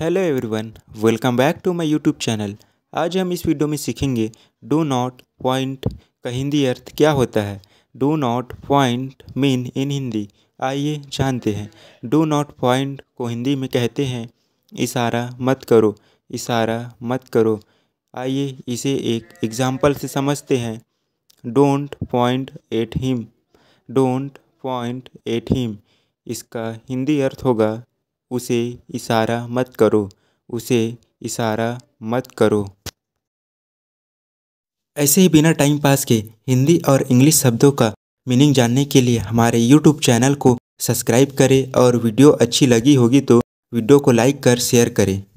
hello everyone welcome back to my YouTube channel आज हम इस वीडियो में सीखेंगे डो नॉट पॉइंट का हिंदी अर्थ क्या होता है do not point mean in Hindi आइए जानते हैं डो नॉट पॉइंट को हिंदी में कहते हैं इशारा मत करो इशारा मत करो आइए इसे एक एग्जाम्पल से समझते हैं don't point at him don't point at him इसका हिंदी अर्थ होगा उसे इशारा मत करो उसे इशारा मत करो ऐसे ही बिना टाइम पास के हिंदी और इंग्लिश शब्दों का मीनिंग जानने के लिए हमारे यूट्यूब चैनल को सब्सक्राइब करें और वीडियो अच्छी लगी होगी तो वीडियो को लाइक कर शेयर करें